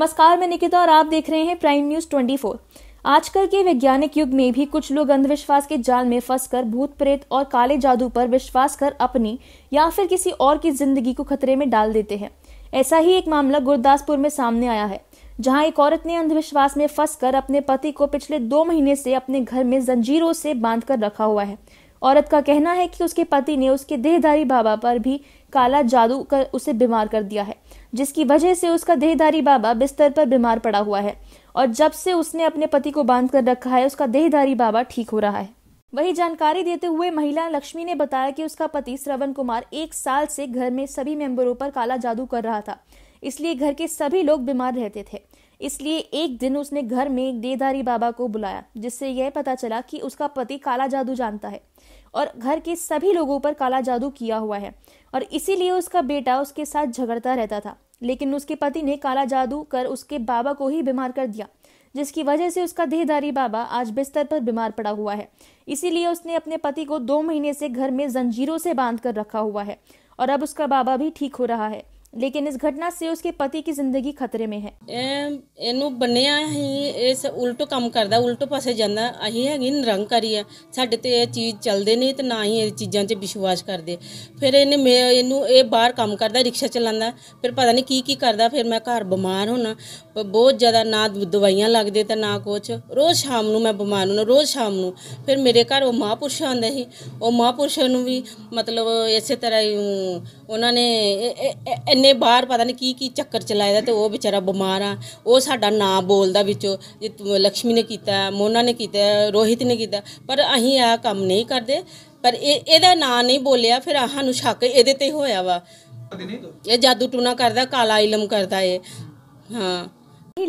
नमस्कार मैं निकिता और आप देख रहे हैं प्राइम न्यूज 24। आजकल के वैज्ञानिक युग में भी कुछ लोग अंधविश्वास के जाल में फंसकर भूत प्रेत और काले जादू पर विश्वास कर अपनी या फिर किसी और की जिंदगी को खतरे में डाल देते हैं ऐसा ही एक मामला गुरदासपुर में सामने आया है जहां एक औरत ने अंधविश्वास में फंस अपने पति को पिछले दो महीने से अपने घर में जंजीरों से बांध कर रखा हुआ है औरत का कहना है कि उसके पति ने उसके देहधारी बाबा पर भी काला जादू कर उसे बीमार कर दिया है जिसकी वजह से उसका देहधारी बाबा बिस्तर पर बीमार पड़ा हुआ है और जब से उसने अपने पति को बांध कर रखा है उसका देहधारी बाबा ठीक हो रहा है वही जानकारी देते हुए महिला लक्ष्मी ने बताया कि उसका पति श्रवण कुमार एक साल से घर में सभी मेंबरों पर काला जादू कर रहा था इसलिए घर के सभी लोग बीमार रहते थे इसलिए एक दिन उसने घर में देधारी बाबा को बुलाया जिससे यह पता चला कि उसका पति काला जादू जानता है और घर के सभी लोगों पर काला जादू किया हुआ है और इसीलिए उसका बेटा उसके साथ झगड़ता रहता था लेकिन उसके पति ने काला जादू कर उसके बाबा को ही बीमार कर दिया जिसकी वजह से उसका देहधारी बाबा आज बिस्तर पर बीमार पड़ा हुआ है इसीलिए उसने अपने पति को दो महीने से घर में जंजीरों से बांध कर रखा हुआ है और अब उसका बाबा भी ठीक हो रहा है लेकिन इस घटना से उसके पति की जिंदगी खतरे में है इनू बनिया इस उल्टो काम करता उल्टो पासे जाता अही है निरंकारी है साढ़े तो यह चीज़ चलते नहीं तो ना ही चीज़ों से विश्वास करते फिर इन्हें मे ये बहर काम करता रिक्शा चला फिर पता नहीं की की करता फिर मैं घर बीमार होना बहुत ज़्यादा ना दवाइया लगते तो ना कुछ रोज़ शाम को मैं बीमार होना रोज़ शाम को फिर मेरे घर वह महापुरुष आंदा ही वह महापुरुष भी मतलब इस तरह उन्होंने इन्ने बार पता नहीं की की चक्कर चलाए तो वह बेचारा बीमार है वह साढ़ा ना बोलता बिचो लक्ष्मी ने किया मोना ने किया रोहित ने किया पर अं आ कम नहीं करते पर ना नहीं बोलिया फिर सू शक ए होया ये जादू टूना करता कला इलम करता है हाँ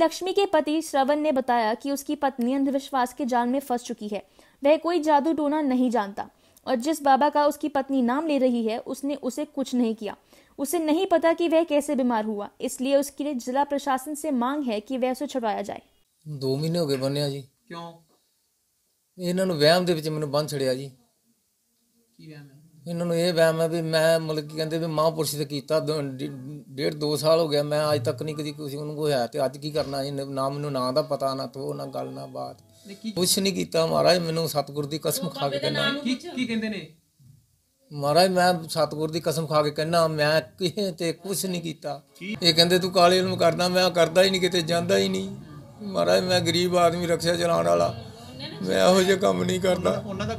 लक्ष्मी के पति श्रवण ने बताया कि उसकी पत्नी अंधविश्वास के जाल में फंस चुकी है वह कोई जादू टोना नहीं जानता और जिस बाबा का उसकी पत्नी नाम ले रही है उसने उसे कुछ नहीं किया उसे नहीं पता कि वह कैसे बीमार हुआ इसलिए उसके लिए जिला प्रशासन से मांग है कि वह उसे छुड़वाया जाए दो महीने हो गए बनिया जी क्यों इन्होंने वहम के मैंने बन छड़िया जी इन्हों ये वहम है भी मैं मतलब कि कहते भी महापुरुष से किया डेढ़ दो साल हो गया मैं अज तक नहीं कभी किसी को होया तो अज की करना इन्हें ना मैं ना का पता ना तो ना गल ना बात ਕੁਛ ਨਹੀਂ ਕੀਤਾ ਮਹਾਰਾਜ ਮੈਨੂੰ ਸਤਗੁਰ ਦੀ ਕਸਮ ਖਾ ਕੇ ਕਹਿੰਦਾ ਕੀ ਕੀ ਕਹਿੰਦੇ ਨੇ ਮਹਾਰਾਜ ਮੈਂ ਸਤਗੁਰ ਦੀ ਕਸਮ ਖਾ ਕੇ ਕਹਿੰਦਾ ਮੈਂ ਕਿਸੇ ਤੇ ਕੁਛ ਨਹੀਂ ਕੀਤਾ ਇਹ ਕਹਿੰਦੇ ਤੂੰ ਕਾਲੇ ਇਲਮ ਕਰਦਾ ਮੈਂ ਕਰਦਾ ਹੀ ਨਹੀਂ ਕਿਤੇ ਜਾਂਦਾ ਹੀ ਨਹੀਂ ਮਹਾਰਾਜ ਮੈਂ ਗਰੀਬ ਆਦਮੀ ਰੱਖਿਆ ਚਲਾਉਣ ਵਾਲਾ ਮੈਂ ਇਹੋ ਜਿਹਾ ਕੰਮ ਨਹੀਂ ਕਰਦਾ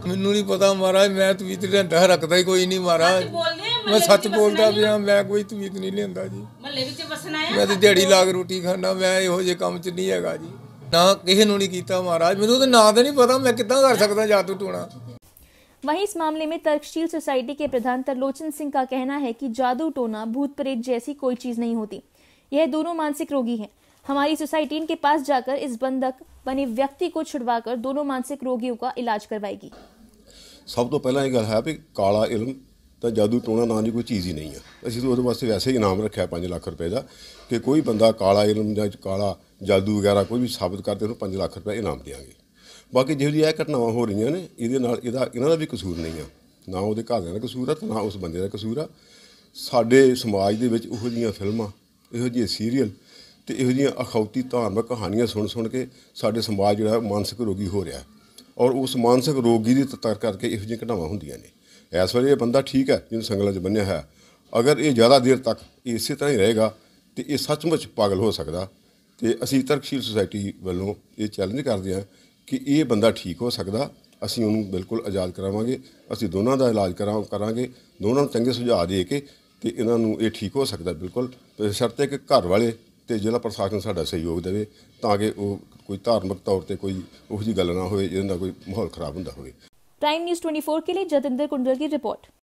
ਮੈਨੂੰ ਨਹੀਂ ਪਤਾ ਮਹਾਰਾਜ ਮੈਂ ਤਵੀਤ ਲੈਂਦਾ ਰੱਖਦਾ ਹੀ ਕੋਈ ਨਹੀਂ ਮਹਾਰਾਜ ਮੈਂ ਸੱਚ ਬੋਲਦਾ ਪਿਆ ਮੈਂ ਕੋਈ ਤਵੀਤ ਨਹੀਂ ਲੈਂਦਾ ਜੀ ਮਹੱਲੇ ਵਿੱਚ ਵਸਣਾ ਹੈ ਮੈਂ ਤੇ ਦਿਹਾੜੀ ਲਾਗ ਰੋਟੀ ਖਾਣਾ ਮੈਂ ਇਹੋ ਜਿਹੇ ਕੰਮ 'ਚ ਨਹੀਂ ਹੈਗਾ ਜੀ ना किसी नहीं किया महाराज मैं तो ना तो नहीं पता मैं कि कर ਕਰ ਸਕਦਾ ਜਾਦੂ ਟੂਣਾ वहीं इस मामले में तर्कशील सोसाइटी के प्रधान तरलोचन सिंह का कहना है कि जादू टोना भूत प्रेत जैसी कोई चीज नहीं होती यह दोनों मानसिक रोगी हैं हमारी सोसाइटी इनके पास जाकर इस बंधक बने व्यक्ति को छुड़वाकर दोनों मानसिक रोगियों का इलाज करवाएगी सब तो पहला ये गल है कि काला इलम ਤਾਂ ਜਾਦੂ ਟੋਣਾ ਨਾਂ ਦੀ ਕੋਈ ਚੀਜ਼ ਹੀ ਨਹੀਂ ਆ ਅਸੀਂ ਉਹਦੇ ਵਾਸਤੇ ਵੈਸੇ ਹੀ ਇਨਾਮ ਰੱਖਿਆ 5 ਲੱਖ ਰੁਪਏ ਦਾ ਕਿ ਕੋਈ ਬੰਦਾ ਕਾਲਾ ਇਲਮ ਜਾਂ ਕਾਲਾ ਜਾਦੂ ਵਗੈਰਾ ਕੋਈ ਵੀ ਸਾਬਤ ਕਰਦੇ ਉਹਨੂੰ 5 ਲੱਖ ਰੁਪਏ ਇਨਾਮ ਦੇਵਾਂਗੇ ਬਾਕੀ ਜਿਹੋ ਜਿਹੀ ਇਹ ਘਟਨਾਵਾਂ ਹੋ ਰਹੀਆਂ ਨੇ ਇਹਦੇ ਨਾਲ ਇਹਦਾ ਇਹਨਾਂ ਦਾ ਵੀ ਕਸੂਰ ਨਹੀਂ ਆ ਨਾ ਉਹਦੇ ਘਰਦਿਆਂ ਦਾ ਕਸੂਰ ਆ ਤੇ ਨਾ ਉਸ ਬੰਦੇ ਦਾ ਕਸੂਰ ਆ ਸਾਡੇ ਸਮਾਜ ਦੇ ਵਿੱਚ ਉਹੋ ਜੀਆਂ ਫਿਲਮਾਂ ਇਹੋ ਜਿਹੇ ਸੀਰੀਅਲ ਤੇ ਇਹੋ ਜੀਆਂ ਅਖੌਤੀ ਧਾਰਮਿਕ ਕਹਾਣੀਆਂ ਸੁਣ ਸੁਣ ਕੇ ਸਾਡੇ ਸਮਾਜ ਜਿਹੜਾ ਮਾਨਸਿਕ ਰੋਗੀ ਹੋ ਰਿਹਾ ਔਰ ਉਸ ਮਾਨਸਿਕ ਰੋਗੀ ਦੀ ਤਤਰ ਕਰਕੇ ਇਹੋ ਜਿਹੀਆਂ ਘਟਨਾਵਾਂ ਹੁੰਦੀਆਂ ਨੇ ਇਸ ਵਾਰ ਇਹ ਬੰਦਾ ਠੀਕ ਹੈ ਜਿਹਨੂੰ ਸੰਗਲਾਂ 'ਚ ਬੰਨਿਆ ਹੈ ਅਗਰ ਇਹ ਜ਼ਿਆਦਾ ਦੇਰ ਤੱਕ ਇਸੇ ਤਰ੍ਹਾਂ ਹੀ ਰਹੇਗਾ ਤੇ ਇਹ ਸੱਚਮੁੱਚ ਪਾਗਲ ਹੋ ਸਕਦਾ ਤੇ ਅਸੀਂ ਤਰਕਸ਼ੀਲ ਸੁਸਾਇਟੀ ਵੱਲੋਂ ਇਹ ਚੈਲੰਜ ਕਰਦੇ ਹਾਂ ਕਿ ਇਹ ਬੰਦਾ ਠੀਕ ਹੋ ਸਕਦਾ ਅਸੀਂ ਉਹਨੂੰ ਬਿਲਕੁਲ ਆਜ਼ਾਦ ਕਰਾਵਾਂਗੇ ਅਸੀਂ ਦੋਨਾਂ ਦਾ ਇਲਾਜ ਕਰਾਵਾਂਗੇ ਕਰਾਂਗੇ ਦੋਨਾਂ ਨੂੰ ਚੰਗੇ ਸੁਝਾਅ ਦੇ ਕੇ ਤੇ ਇਹਨਾਂ ਨੂੰ ਇਹ ਠੀਕ ਹੋ ਸਕਦਾ ਬਿਲਕੁਲ ਸ਼ਰਤੇ ਕਿ ਘਰ ਵਾਲੇ ਤੇ ਜ਼ਿਲ੍ਹਾ ਪ੍ਰਸ਼ਾਸਨ ਸਾਡਾ ਸਹਿਯੋਗ ਦੇਵੇ ਤਾਂ ਕਿ ਉਹ ਕੋਈ ਧਾਰਮਿਕ ਤੌਰ ਤੇ ਕੋਈ ਉਹ ਜੀ ਗੱਲ ਨਾ ਹੋਵੇ ਜਿਹਦੇ ਨਾਲ ਕੋਈ ਮਾਹੌਲ ਖਰਾਬ ਹੁੰਦਾ ਹੋਵੇ प्राइम न्यूज 24 के लिए जतेंद्र कुंडल की रिपोर्ट